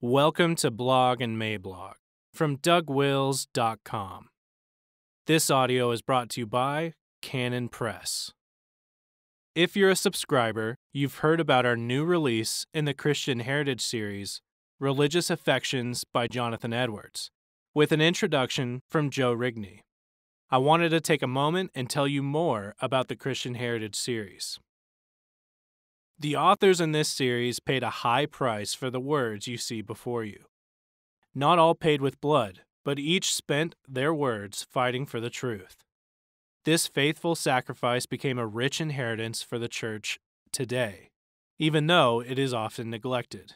Welcome to Blog and Mayblog from DougWills.com. This audio is brought to you by Canon Press. If you're a subscriber, you've heard about our new release in the Christian Heritage series, Religious Affections by Jonathan Edwards, with an introduction from Joe Rigney. I wanted to take a moment and tell you more about the Christian Heritage series. The authors in this series paid a high price for the words you see before you. Not all paid with blood, but each spent their words fighting for the truth. This faithful sacrifice became a rich inheritance for the church today, even though it is often neglected.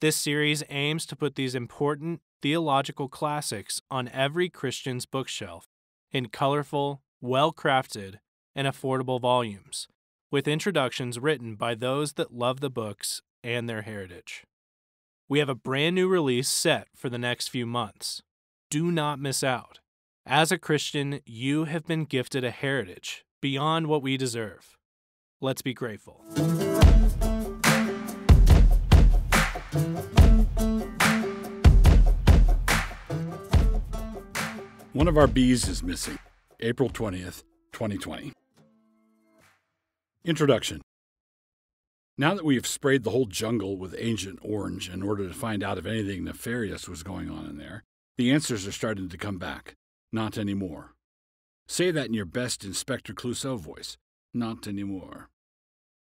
This series aims to put these important theological classics on every Christian's bookshelf in colorful, well crafted, and affordable volumes with introductions written by those that love the books and their heritage. We have a brand new release set for the next few months. Do not miss out. As a Christian, you have been gifted a heritage beyond what we deserve. Let's be grateful. One of our bees is missing. April 20th, 2020. Introduction Now that we have sprayed the whole jungle with Ancient Orange in order to find out if anything nefarious was going on in there, the answers are starting to come back. Not anymore. Say that in your best Inspector Clouseau voice. Not anymore.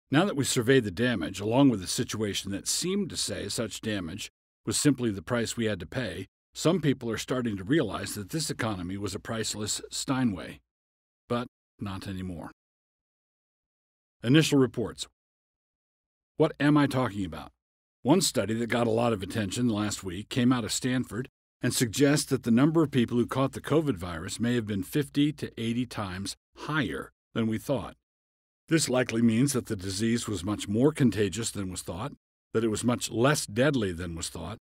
Now that we surveyed the damage, along with the situation that seemed to say such damage was simply the price we had to pay, some people are starting to realize that this economy was a priceless Steinway. But not anymore. Initial reports. What am I talking about? One study that got a lot of attention last week came out of Stanford and suggests that the number of people who caught the COVID virus may have been 50 to 80 times higher than we thought. This likely means that the disease was much more contagious than was thought, that it was much less deadly than was thought,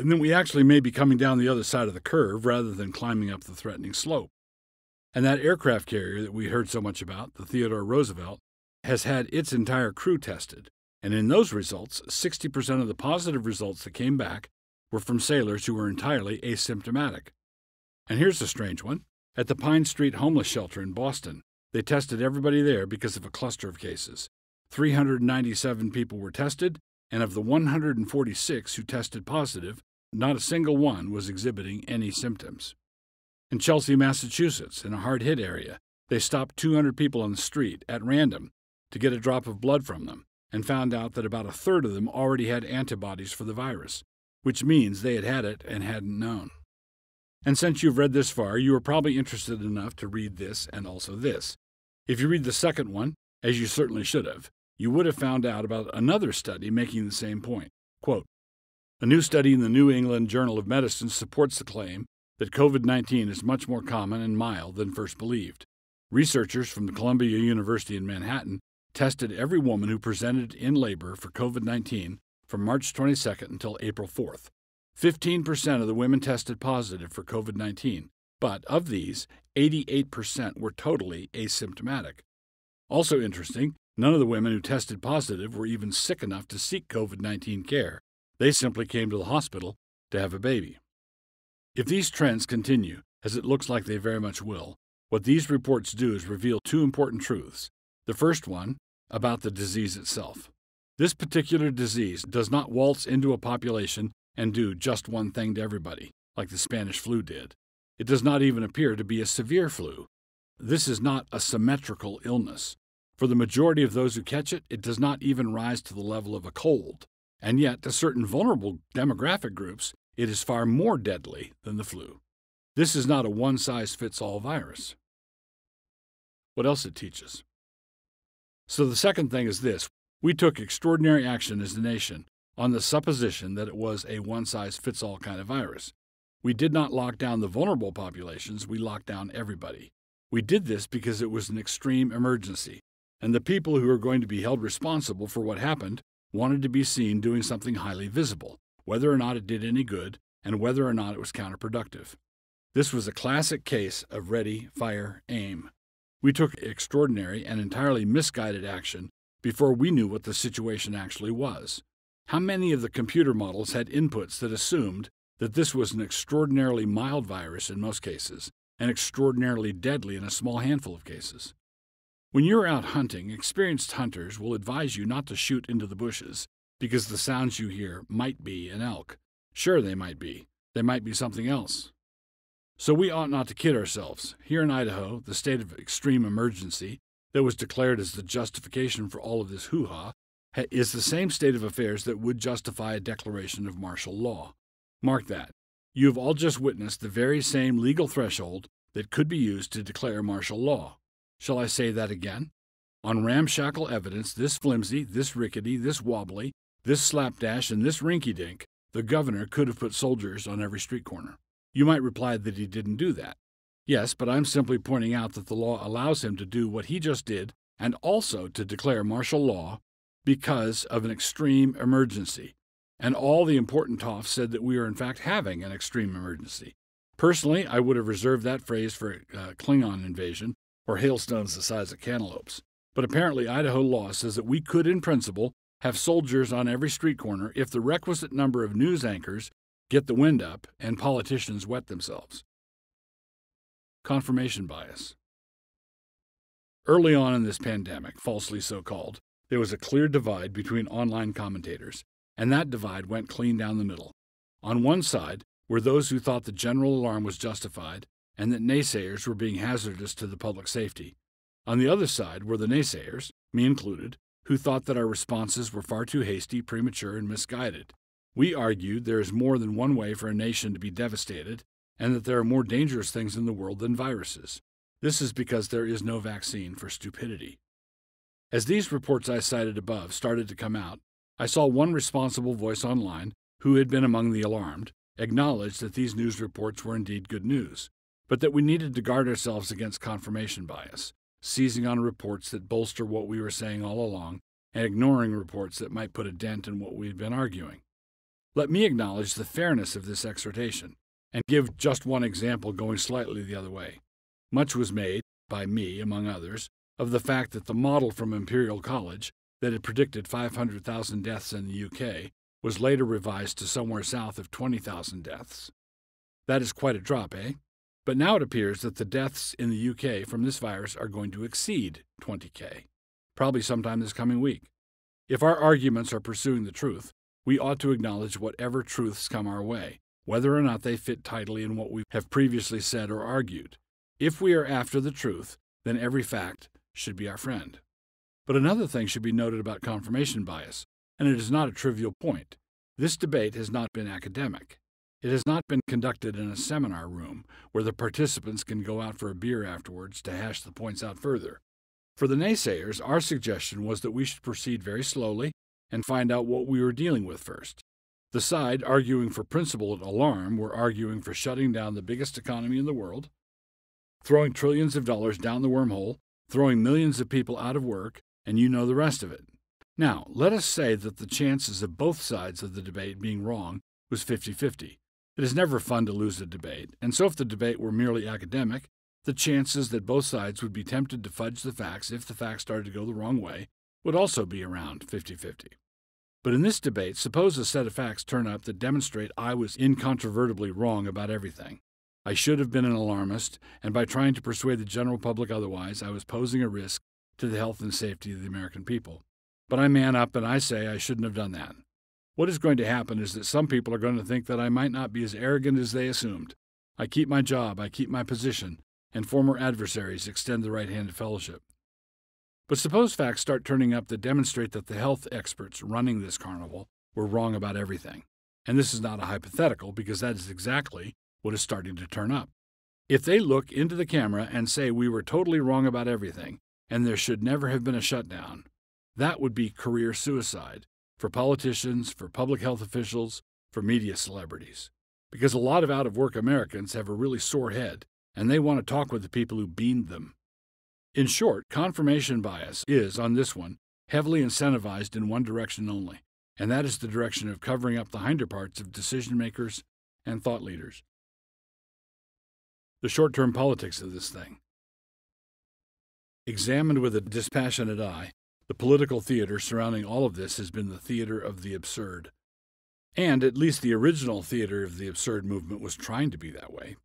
and that we actually may be coming down the other side of the curve rather than climbing up the threatening slope. And that aircraft carrier that we heard so much about, the Theodore Roosevelt, has had its entire crew tested, and in those results, 60% of the positive results that came back were from sailors who were entirely asymptomatic. And here's a strange one. At the Pine Street Homeless Shelter in Boston, they tested everybody there because of a cluster of cases. 397 people were tested, and of the 146 who tested positive, not a single one was exhibiting any symptoms. In Chelsea, Massachusetts, in a hard hit area, they stopped 200 people on the street at random to get a drop of blood from them and found out that about a third of them already had antibodies for the virus, which means they had had it and hadn't known. And since you've read this far, you are probably interested enough to read this and also this. If you read the second one, as you certainly should have, you would have found out about another study making the same point. Quote, a new study in the New England Journal of Medicine supports the claim that COVID 19 is much more common and mild than first believed. Researchers from the Columbia University in Manhattan tested every woman who presented in labor for COVID 19 from March 22nd until April 4th. 15% of the women tested positive for COVID 19, but of these, 88% were totally asymptomatic. Also interesting, none of the women who tested positive were even sick enough to seek COVID 19 care. They simply came to the hospital to have a baby. If these trends continue, as it looks like they very much will, what these reports do is reveal two important truths. The first one about the disease itself. This particular disease does not waltz into a population and do just one thing to everybody, like the Spanish flu did. It does not even appear to be a severe flu. This is not a symmetrical illness. For the majority of those who catch it, it does not even rise to the level of a cold. And yet, to certain vulnerable demographic groups, it is far more deadly than the flu. This is not a one size fits all virus. What else it teaches? So the second thing is this we took extraordinary action as a nation on the supposition that it was a one size fits all kind of virus. We did not lock down the vulnerable populations, we locked down everybody. We did this because it was an extreme emergency, and the people who are going to be held responsible for what happened wanted to be seen doing something highly visible, whether or not it did any good and whether or not it was counterproductive. This was a classic case of ready, fire, aim. We took extraordinary and entirely misguided action before we knew what the situation actually was. How many of the computer models had inputs that assumed that this was an extraordinarily mild virus in most cases, and extraordinarily deadly in a small handful of cases? When you're out hunting, experienced hunters will advise you not to shoot into the bushes because the sounds you hear might be an elk. Sure, they might be. They might be something else. So we ought not to kid ourselves. Here in Idaho, the state of extreme emergency that was declared as the justification for all of this hoo ha is the same state of affairs that would justify a declaration of martial law. Mark that. You have all just witnessed the very same legal threshold that could be used to declare martial law. Shall I say that again? On ramshackle evidence, this flimsy, this rickety, this wobbly, this slapdash, and this rinky dink, the governor could have put soldiers on every street corner. You might reply that he didn't do that. Yes, but I'm simply pointing out that the law allows him to do what he just did and also to declare martial law because of an extreme emergency. And all the important toffs said that we are in fact having an extreme emergency. Personally, I would have reserved that phrase for uh, Klingon invasion or hailstones the size of cantaloupes. But apparently, Idaho law says that we could, in principle, have soldiers on every street corner if the requisite number of news anchors get the wind up, and politicians wet themselves. Confirmation bias. Early on in this pandemic, falsely so called, there was a clear divide between online commentators, and that divide went clean down the middle. On one side were those who thought the general alarm was justified and that naysayers were being hazardous to the public safety. On the other side were the naysayers, me included, who thought that our responses were far too hasty, premature, and misguided, we argued there is more than one way for a nation to be devastated, and that there are more dangerous things in the world than viruses. This is because there is no vaccine for stupidity. As these reports I cited above started to come out, I saw one responsible voice online, who had been among the alarmed, acknowledge that these news reports were indeed good news, but that we needed to guard ourselves against confirmation bias, seizing on reports that bolster what we were saying all along and ignoring reports that might put a dent in what we had been arguing. Let me acknowledge the fairness of this exhortation, and give just one example going slightly the other way. Much was made, by me among others, of the fact that the model from Imperial College, that had predicted 500,000 deaths in the UK, was later revised to somewhere south of 20,000 deaths. That is quite a drop, eh? But now it appears that the deaths in the UK from this virus are going to exceed 20K, probably sometime this coming week. If our arguments are pursuing the truth, we ought to acknowledge whatever truths come our way, whether or not they fit tightly in what we have previously said or argued. If we are after the truth, then every fact should be our friend. But another thing should be noted about confirmation bias, and it is not a trivial point. This debate has not been academic. It has not been conducted in a seminar room where the participants can go out for a beer afterwards to hash the points out further. For the naysayers, our suggestion was that we should proceed very slowly and find out what we were dealing with first. The side arguing for principle and alarm were arguing for shutting down the biggest economy in the world, throwing trillions of dollars down the wormhole, throwing millions of people out of work, and you know the rest of it. Now, let us say that the chances of both sides of the debate being wrong was 50 50. It is never fun to lose a debate, and so if the debate were merely academic, the chances that both sides would be tempted to fudge the facts if the facts started to go the wrong way would also be around 50 50. But in this debate, suppose a set of facts turn up that demonstrate I was incontrovertibly wrong about everything. I should have been an alarmist, and by trying to persuade the general public otherwise, I was posing a risk to the health and safety of the American people. But I man up and I say I shouldn't have done that. What is going to happen is that some people are going to think that I might not be as arrogant as they assumed. I keep my job, I keep my position, and former adversaries extend the right hand of fellowship. But suppose facts start turning up that demonstrate that the health experts running this carnival were wrong about everything. And this is not a hypothetical because that is exactly what is starting to turn up. If they look into the camera and say we were totally wrong about everything and there should never have been a shutdown, that would be career suicide for politicians, for public health officials, for media celebrities. Because a lot of out of work Americans have a really sore head and they want to talk with the people who beamed them. In short, confirmation bias is, on this one, heavily incentivized in one direction only, and that is the direction of covering up the hinder parts of decision makers and thought leaders. The short term politics of this thing. Examined with a dispassionate eye, the political theater surrounding all of this has been the theater of the absurd. And at least the original theater of the absurd movement was trying to be that way.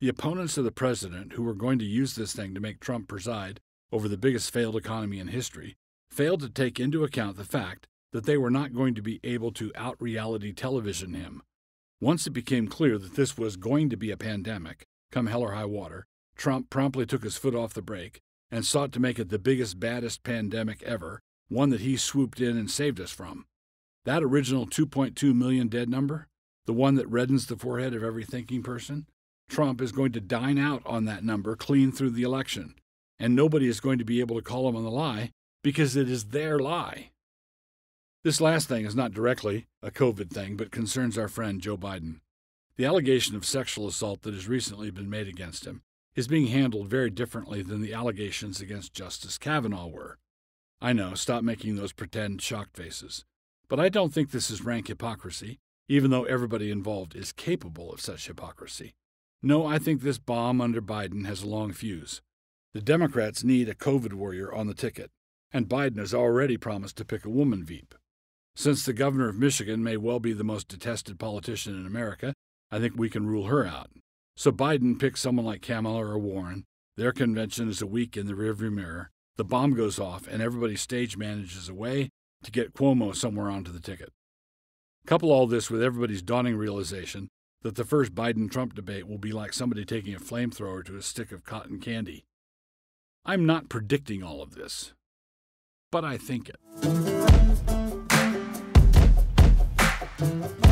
The opponents of the president, who were going to use this thing to make Trump preside over the biggest failed economy in history, failed to take into account the fact that they were not going to be able to out reality television him. Once it became clear that this was going to be a pandemic, come hell or high water, Trump promptly took his foot off the brake and sought to make it the biggest, baddest pandemic ever, one that he swooped in and saved us from. That original 2.2 million dead number, the one that reddens the forehead of every thinking person, Trump is going to dine out on that number clean through the election. And nobody is going to be able to call him on the lie because it is their lie. This last thing is not directly a COVID thing, but concerns our friend Joe Biden. The allegation of sexual assault that has recently been made against him is being handled very differently than the allegations against Justice Kavanaugh were. I know, stop making those pretend shocked faces. But I don't think this is rank hypocrisy, even though everybody involved is capable of such hypocrisy. No, I think this bomb under Biden has a long fuse. The Democrats need a COVID warrior on the ticket, and Biden has already promised to pick a woman Veep. Since the governor of Michigan may well be the most detested politician in America, I think we can rule her out. So Biden picks someone like Kamala or Warren. Their convention is a week in the rearview mirror. The bomb goes off, and everybody stage manages away to get Cuomo somewhere onto the ticket. Couple all this with everybody's dawning realization that the first Biden Trump debate will be like somebody taking a flamethrower to a stick of cotton candy. I'm not predicting all of this, but I think it.